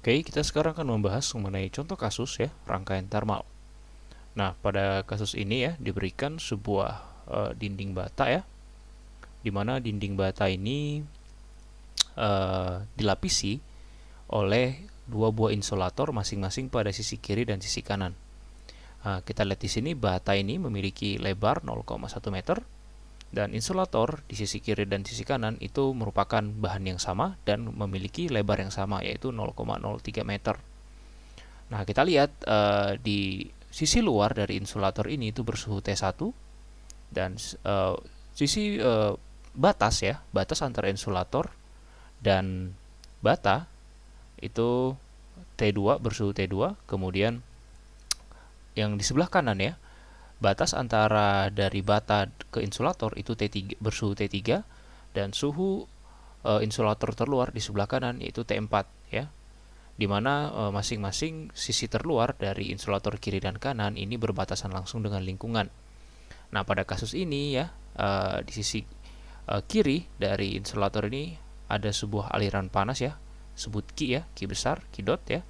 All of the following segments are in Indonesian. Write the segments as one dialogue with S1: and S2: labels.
S1: Oke, kita sekarang akan membahas mengenai contoh kasus ya, rangkaian thermal. Nah, pada kasus ini ya diberikan sebuah e, dinding bata ya. Di mana dinding bata ini e, dilapisi oleh dua buah insulator masing-masing pada sisi kiri dan sisi kanan. Nah, kita lihat di sini bata ini memiliki lebar 0,1 meter dan insulator di sisi kiri dan sisi kanan itu merupakan bahan yang sama dan memiliki lebar yang sama yaitu 0,03 meter. Nah, kita lihat e, di sisi luar dari insulator ini itu bersuhu T1 dan e, sisi e, batas ya, batas antara insulator dan bata itu T2 bersuhu T2, kemudian yang di sebelah kanan ya Batas antara dari bata ke insulator itu T3 bersuhu T3 dan suhu e, insulator terluar di sebelah kanan yaitu T4 ya. Di mana eh, masing-masing sisi terluar dari insulator kiri dan kanan ini berbatasan langsung dengan lingkungan. Nah, pada kasus ini ya e, di sisi e, kiri dari insulator ini ada sebuah aliran panas ya. Sebut Ki ya, Ki besar, Ki dot ya.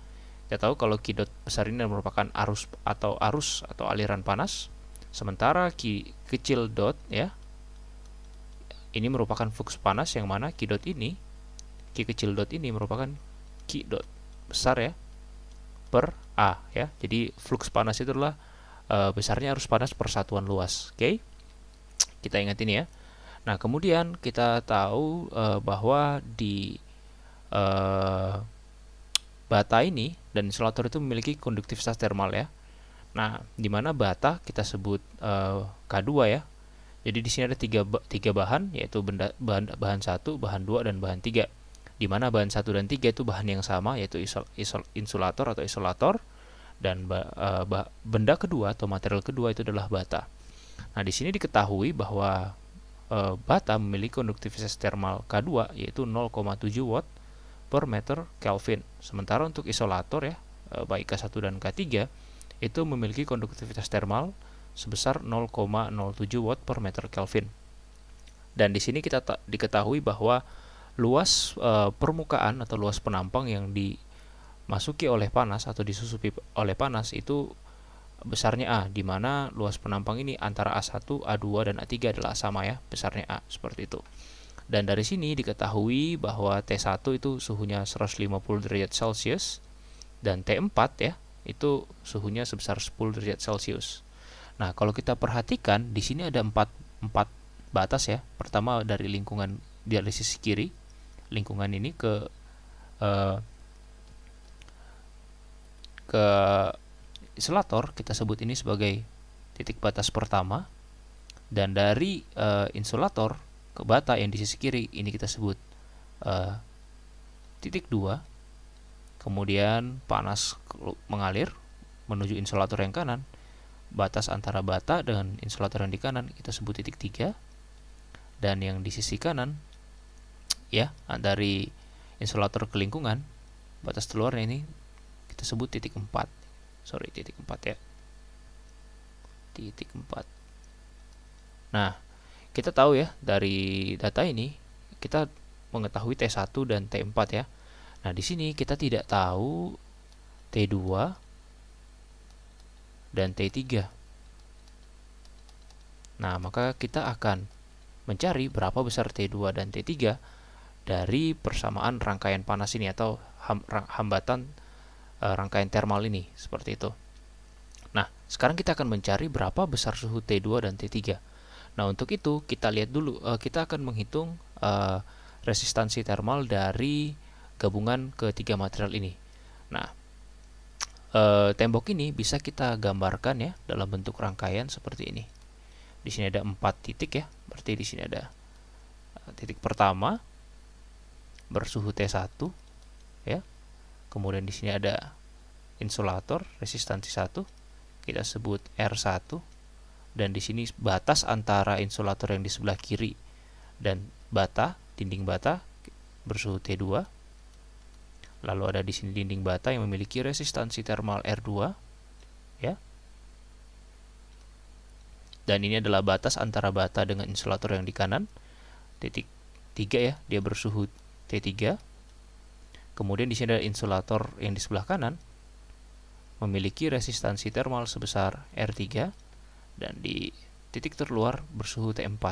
S1: Kita tahu kalau Ki dot besar ini merupakan arus atau arus atau aliran panas. Sementara ki kecil dot ya ini merupakan flux panas yang mana ki dot ini ki kecil dot ini merupakan ki dot besar ya per A ya. Jadi flux panas itu adalah e, besarnya arus panas persatuan luas. Oke. Okay? Kita ingat ini ya. Nah, kemudian kita tahu e, bahwa di e, bata ini dan isolator itu memiliki konduktivitas termal ya. Nah, di mana bata kita sebut uh, eh, K2 ya. Jadi di sini ada tiga, tiga bahan, yaitu benda, bahan, bahan 1, bahan 2, dan bahan 3. Di mana bahan 1 dan 3 itu bahan yang sama, yaitu isol, isol, insulator atau isolator. Dan uh, eh, bah, benda kedua atau material kedua itu adalah bata. Nah, di sini diketahui bahwa uh, bata memiliki konduktivitas termal K2, yaitu 0,7 watt per meter Kelvin. Sementara untuk isolator ya, baik K1 dan K3, itu memiliki konduktivitas termal sebesar 0,07 watt per meter Kelvin. Dan di sini kita diketahui bahwa luas e, permukaan atau luas penampang yang dimasuki oleh panas atau disusupi oleh panas itu besarnya A, di mana luas penampang ini antara A1, A2, dan A3 adalah sama ya, besarnya A, seperti itu. Dan dari sini diketahui bahwa T1 itu suhunya 150 derajat Celcius, dan T4 ya, itu suhunya sebesar 10 derajat Celcius. Nah, kalau kita perhatikan di sini ada 4 empat batas ya. Pertama dari lingkungan dari sisi kiri, lingkungan ini ke uh, ke isolator, kita sebut ini sebagai titik batas pertama dan dari uh, insulator ke bata yang di sisi kiri ini kita sebut uh, titik 2 Kemudian panas mengalir menuju insulator yang kanan. Batas antara bata dengan insulator yang di kanan kita sebut titik tiga, Dan yang di sisi kanan ya, dari insulator ke lingkungan batas keluarnya ini kita sebut titik empat, Sorry, titik empat ya. Titik empat. Nah, kita tahu ya dari data ini kita mengetahui T1 dan T4 ya. Nah, di sini kita tidak tahu T2 dan T3. Nah, maka kita akan mencari berapa besar T2 dan T3 dari persamaan rangkaian panas ini atau hambatan e, rangkaian termal ini, seperti itu. Nah, sekarang kita akan mencari berapa besar suhu T2 dan T3. Nah, untuk itu kita lihat dulu e, kita akan menghitung e, resistansi termal dari gabungan ketiga material ini. Nah, e, tembok ini bisa kita gambarkan ya dalam bentuk rangkaian seperti ini. Di sini ada empat titik ya, berarti di sini ada eh, titik pertama bersuhu T1 ya. Kemudian di sini ada insulator resistansi 1 kita sebut R1 dan di sini batas antara insulator yang di sebelah kiri dan bata dinding bata bersuhu T2 Lalu ada di sini dinding bata yang memiliki resistansi termal R2 ya. Dan ini adalah batas antara bata dengan insulator yang di kanan. Titik 3 ya, dia bersuhu T3. Kemudian di sini ada insulator yang di sebelah kanan memiliki resistansi termal sebesar R3 dan di titik terluar bersuhu T4.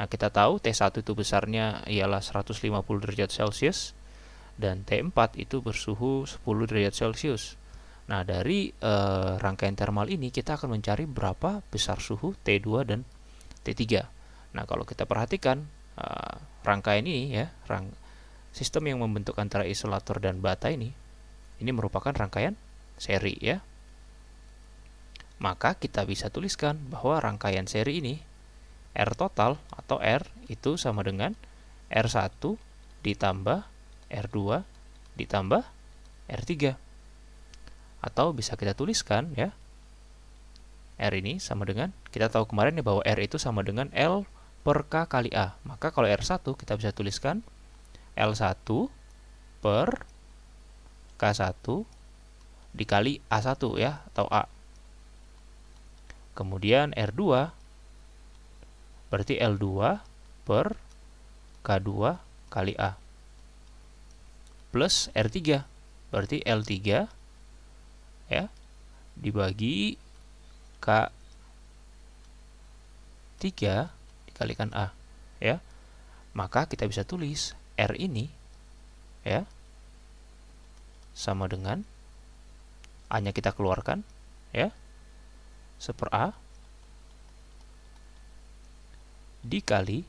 S1: Nah, kita tahu T1 itu besarnya ialah 150 derajat Celcius dan T4 itu bersuhu 10 derajat Celcius. Nah, dari e, rangkaian termal ini kita akan mencari berapa besar suhu T2 dan T3. Nah, kalau kita perhatikan e, rangkaian ini ya, rang, sistem yang membentuk antara isolator dan bata ini ini merupakan rangkaian seri ya. Maka kita bisa tuliskan bahwa rangkaian seri ini R total atau R itu sama dengan R1 ditambah R2 ditambah R3. Atau bisa kita tuliskan ya, R ini sama dengan, kita tahu kemarin ya bahwa R itu sama dengan L per K kali A. Maka kalau R1 kita bisa tuliskan L1 per K1 dikali A1 ya, atau A. Kemudian R2 berarti L2 per K2 kali A plus R3. Berarti L3 ya dibagi K3 dikalikan A ya. Maka kita bisa tulis R ini ya sama dengan A-nya kita keluarkan ya seper A dikali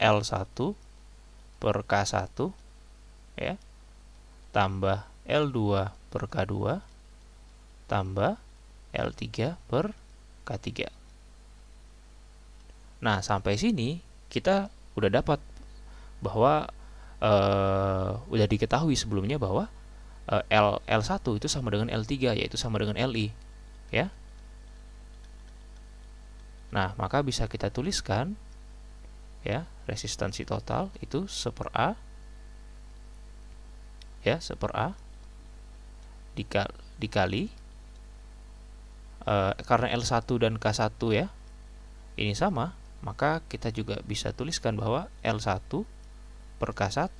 S1: L1 per K1 ya tambah L2 per K2 tambah L3 per K3 nah sampai sini kita udah dapat bahwa e, udah diketahui sebelumnya bahwa e, L L1 itu sama dengan L3 yaitu sama dengan LI ya Nah, maka bisa kita tuliskan ya, resistansi total itu 1 per A ya 1 per A dikali e, karena L1 dan K1 ya ini sama maka kita juga bisa tuliskan bahwa L1 per K1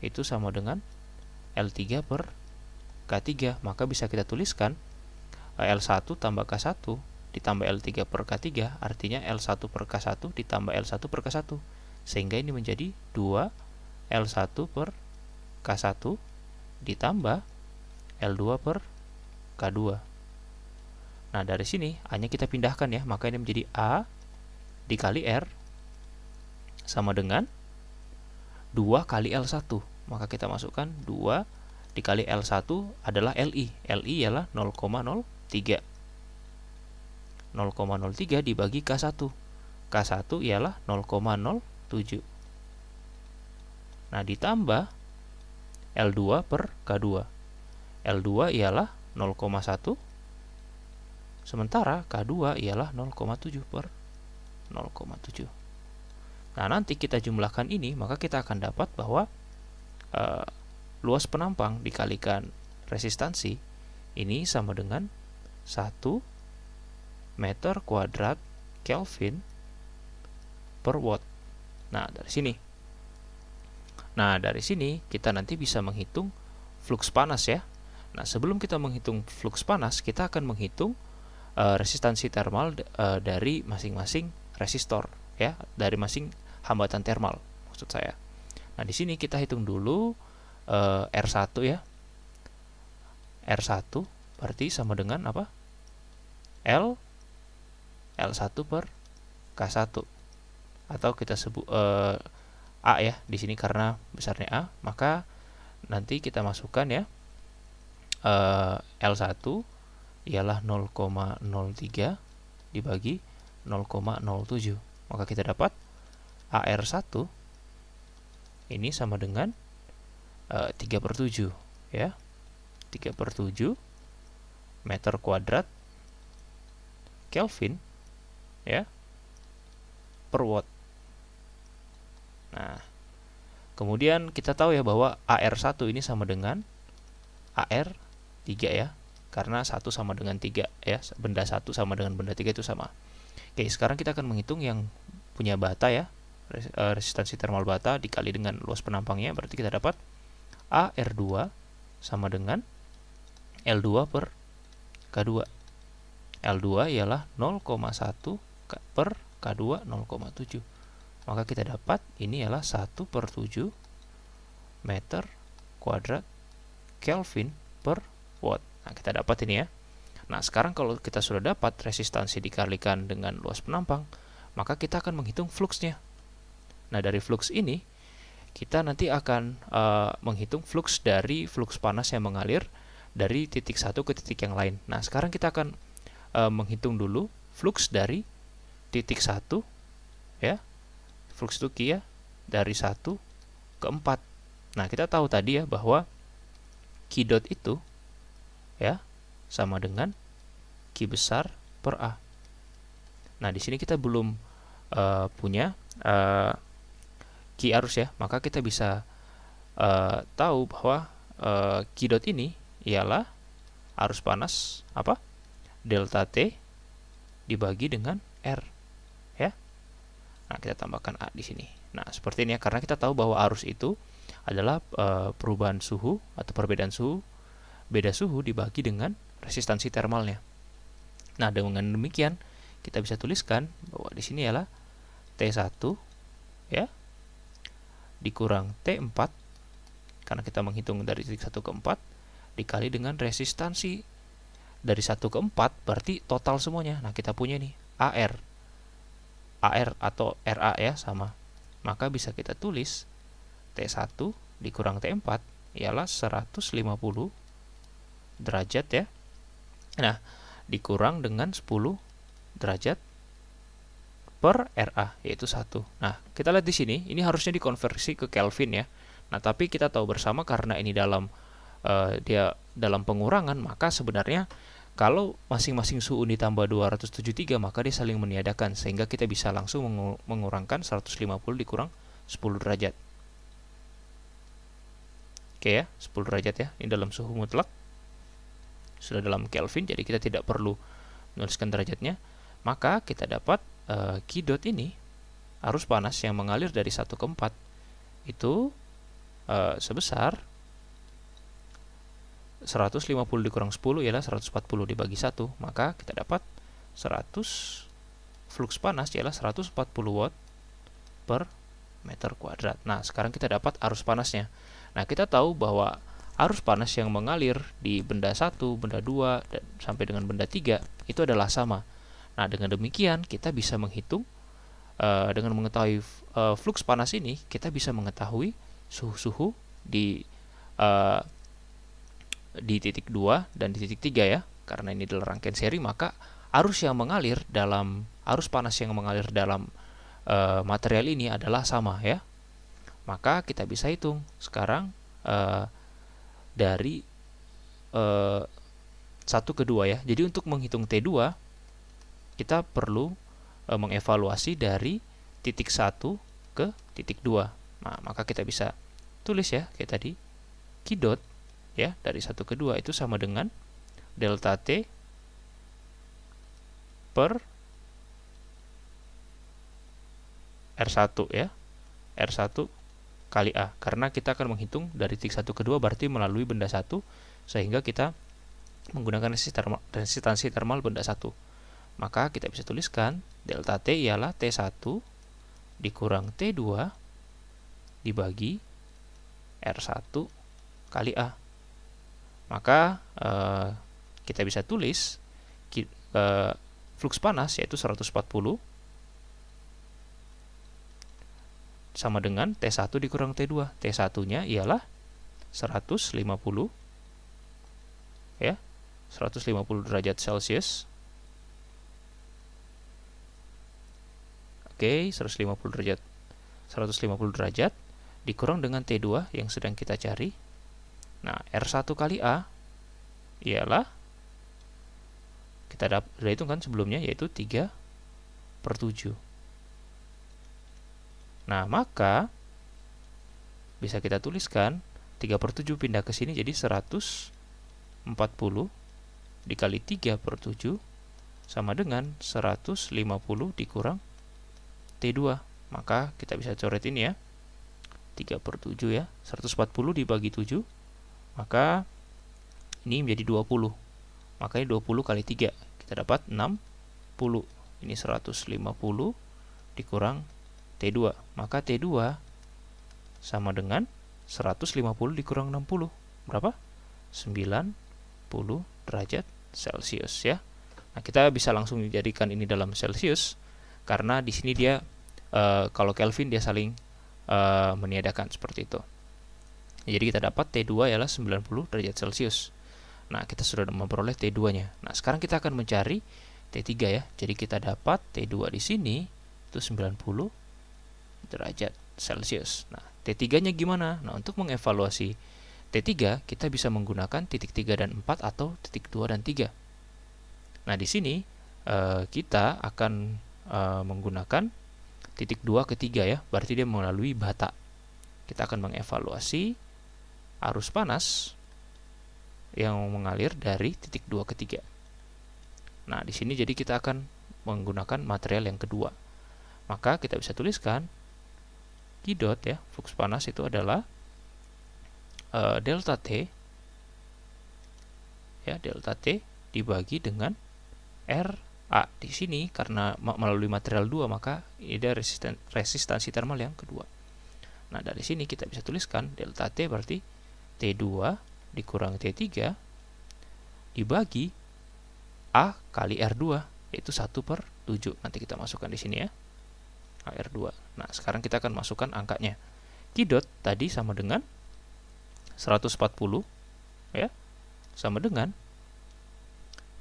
S1: itu sama dengan L3 per K3 maka bisa kita tuliskan eh, L1 tambah K1 ditambah L3 per K3 artinya L1 per K1 ditambah L1 per K1 sehingga ini menjadi 2 L1 per K1 K1 ditambah L2 per K2. Nah, dari sini hanya kita pindahkan ya, maka ini menjadi A dikali R sama dengan 2 kali L1. Maka kita masukkan 2 dikali L1 adalah LI. LI ialah 0,03. 0,03 dibagi K1. K1 ialah 0,07. Nah, ditambah L2 per K2. L2 ialah 0,1 sementara K2 ialah 0,7 per 0,7. Nah, nanti kita jumlahkan ini, maka kita akan dapat bahwa e, luas penampang dikalikan resistansi ini sama dengan 1 meter kuadrat Kelvin per watt. Nah, dari sini Nah, dari sini kita nanti bisa menghitung flux panas ya. Nah, sebelum kita menghitung flux panas, kita akan menghitung uh, resistansi termal uh, dari masing-masing resistor ya, dari masing hambatan termal maksud saya. Nah, di sini kita hitung dulu uh, eh, R1 ya. R1 berarti sama dengan apa? L L1 per K1 atau kita sebut uh, A ya di sini karena besarnya A maka nanti kita masukkan ya uh, eh, L1 ialah 0,03 dibagi 0,07 maka kita dapat AR1 ini sama dengan uh, eh, 3 per 7 ya 3 per 7 meter kuadrat Kelvin ya per watt Nah, kemudian kita tahu ya bahwa AR1 ini sama dengan AR 3 ya. Karena 1 sama dengan 3 ya, benda 1 sama dengan benda 3 itu sama. Oke, sekarang kita akan menghitung yang punya bata ya. Eh, resistansi termal bata dikali dengan luas penampangnya berarti kita dapat AR2 sama dengan L2 per K2. L2 ialah 0,1 per K2 0,7 maka kita dapat ini ialah 1 per 7 meter kuadrat Kelvin per watt. Nah, kita dapat ini ya. Nah, sekarang kalau kita sudah dapat resistansi dikalikan dengan luas penampang, maka kita akan menghitung fluxnya. Nah, dari flux ini, kita nanti akan uh, menghitung flux dari flux panas yang mengalir dari titik satu ke titik yang lain. Nah, sekarang kita akan uh, menghitung dulu flux dari titik satu ya flux itu kia ya, dari satu ke 4. Nah, kita tahu tadi ya bahwa Q dot itu ya sama dengan Q besar per A. Nah, di sini kita belum uh, punya uh, eh, Q arus ya, maka kita bisa uh, tahu bahwa uh, Q dot ini ialah arus panas apa? delta T dibagi dengan R. Nah, kita tambahkan A di sini. Nah, seperti ini ya, karena kita tahu bahwa arus itu adalah e, perubahan suhu atau perbedaan suhu, beda suhu dibagi dengan resistansi termalnya. Nah, dengan demikian kita bisa tuliskan bahwa di sini ialah T1 ya dikurang T4 karena kita menghitung dari titik 1 ke 4 dikali dengan resistansi dari 1 ke 4 berarti total semuanya. Nah, kita punya nih AR AR atau RA ya sama. Maka bisa kita tulis T1 dikurang T4 ialah 150 derajat ya. Nah, dikurang dengan 10 derajat per RA yaitu 1. Nah, kita lihat di sini ini harusnya dikonversi ke Kelvin ya. Nah, tapi kita tahu bersama karena ini dalam uh, dia dalam pengurangan maka sebenarnya kalau masing-masing suhu ditambah 273 maka dia saling meniadakan sehingga kita bisa langsung mengurangkan 150 dikurang 10 derajat. Oke ya, 10 derajat ya. Ini dalam suhu mutlak. Sudah dalam Kelvin jadi kita tidak perlu menuliskan derajatnya. Maka kita dapat e, Q dot ini arus panas yang mengalir dari 1 ke 4 itu e, sebesar 150 dikurang 10 ialah 140 dibagi 1 maka kita dapat 100 flux panas ialah 140 watt per meter kuadrat nah sekarang kita dapat arus panasnya nah kita tahu bahwa arus panas yang mengalir di benda 1, benda 2, dan sampai dengan benda 3 itu adalah sama nah dengan demikian kita bisa menghitung uh, dengan mengetahui uh, flux panas ini kita bisa mengetahui suhu-suhu di uh, di titik 2 dan di titik 3 ya, karena ini adalah rangkaian seri, maka arus yang mengalir dalam arus panas yang mengalir dalam e, material ini adalah sama ya. Maka kita bisa hitung sekarang e, dari e, eh, 1 ke dua ya. Jadi untuk menghitung T2 kita perlu e, mengevaluasi dari titik 1 ke titik 2. Nah, maka kita bisa tulis ya kayak tadi. q dot ya dari 1 ke 2 itu sama dengan delta T per R1 ya R1 kali A karena kita akan menghitung dari titik 1 ke 2 berarti melalui benda 1 sehingga kita menggunakan resistansi termal benda 1 maka kita bisa tuliskan delta T ialah T1 dikurang T2 dibagi R1 kali A maka eh, kita bisa tulis eh, flux panas yaitu 140 sama dengan T1 dikurang T2. T1-nya ialah 150 ya. 150 derajat Celcius. Oke, 150 derajat 150 derajat dikurang dengan T2 yang sedang kita cari Nah, R1 kali A ialah kita dapat, sudah hitung kan sebelumnya yaitu 3 per 7. Nah, maka bisa kita tuliskan 3 per 7 pindah ke sini jadi 140 dikali 3 per 7 sama dengan 150 dikurang T2. Maka kita bisa coret ini ya. 3 per 7 ya. 140 dibagi 7 maka ini menjadi 20 makanya 20 kali 3 kita dapat 60 ini 150 dikurang T2 maka T2 sama dengan 150 dikurang 60 berapa? 90 derajat Celcius ya Nah kita bisa langsung dijadikan ini dalam Celcius karena di sini dia e, kalau Kelvin dia saling e, meniadakan seperti itu Nah, jadi kita dapat T2 ialah 90 derajat Celcius. Nah, kita sudah memperoleh T2-nya. Nah, sekarang kita akan mencari T3 ya. Jadi kita dapat T2 di sini itu 90 derajat Celcius. Nah, T3-nya gimana? Nah, untuk mengevaluasi T3, kita bisa menggunakan titik 3 dan 4 atau titik 2 dan 3. Nah, di sini eh, kita akan eh, menggunakan titik 2 ke 3 ya, berarti dia melalui bata. Kita akan mengevaluasi arus panas yang mengalir dari titik 2 ke 3. Nah, di sini jadi kita akan menggunakan material yang kedua. Maka kita bisa tuliskan Q dot ya, flux panas itu adalah uh, delta T ya, delta T dibagi dengan R A di sini karena melalui material 2 maka ada resisten, resistansi termal yang kedua. Nah, dari sini kita bisa tuliskan delta T berarti T2 dikurang T3 dibagi A kali R2 yaitu 1 per 7 nanti kita masukkan di sini ya R2 nah sekarang kita akan masukkan angkanya dot tadi sama dengan 140 ya sama dengan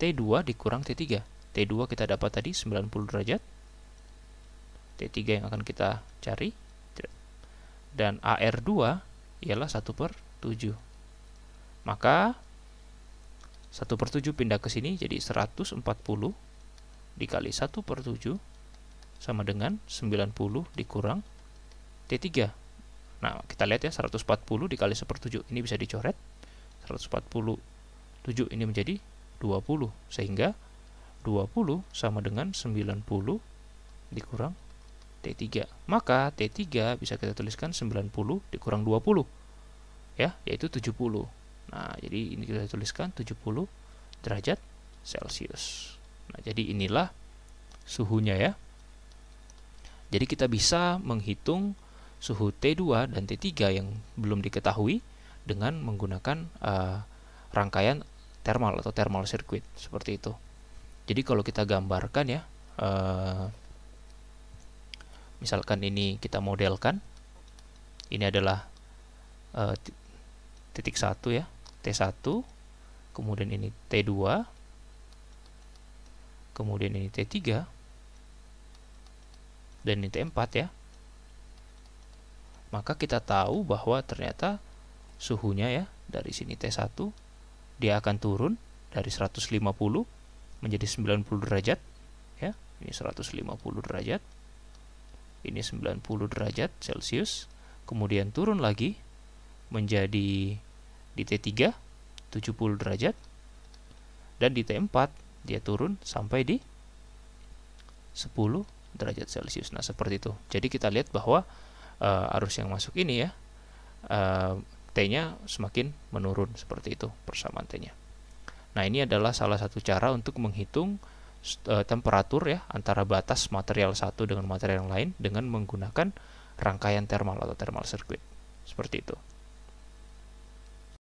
S1: T2 dikurang T3 T2 kita dapat tadi 90 derajat T3 yang akan kita cari dan AR2 ialah 1 per 7. Maka 1 per 7 pindah ke sini jadi 140 dikali 1 per 7 sama dengan 90 dikurang T3. Nah, kita lihat ya 140 dikali 1 per 7 ini bisa dicoret. 140 7 ini menjadi 20 sehingga 20 sama dengan 90 dikurang T3. Maka T3 bisa kita tuliskan 90 dikurang 20 ya yaitu 70 nah jadi ini kita tuliskan 70 derajat celcius nah jadi inilah suhunya ya jadi kita bisa menghitung suhu T2 dan T3 yang belum diketahui dengan menggunakan uh, rangkaian thermal atau thermal circuit seperti itu. Jadi kalau kita gambarkan ya, uh, misalkan ini kita modelkan, ini adalah uh, titik 1 ya, T1, kemudian ini T2, kemudian ini T3, dan ini T4 ya. Maka kita tahu bahwa ternyata suhunya ya, dari sini T1, dia akan turun dari 150 menjadi 90 derajat ya. Ini 150 derajat. Ini 90 derajat Celcius, kemudian turun lagi menjadi di T3 70 derajat dan di T4 dia turun sampai di 10 derajat Celcius. Nah, seperti itu. Jadi kita lihat bahwa uh, arus yang masuk ini ya uh, T-nya semakin menurun seperti itu persamaan T-nya. Nah, ini adalah salah satu cara untuk menghitung uh, temperatur ya antara batas material satu dengan material yang lain dengan menggunakan rangkaian thermal atau thermal circuit. Seperti itu.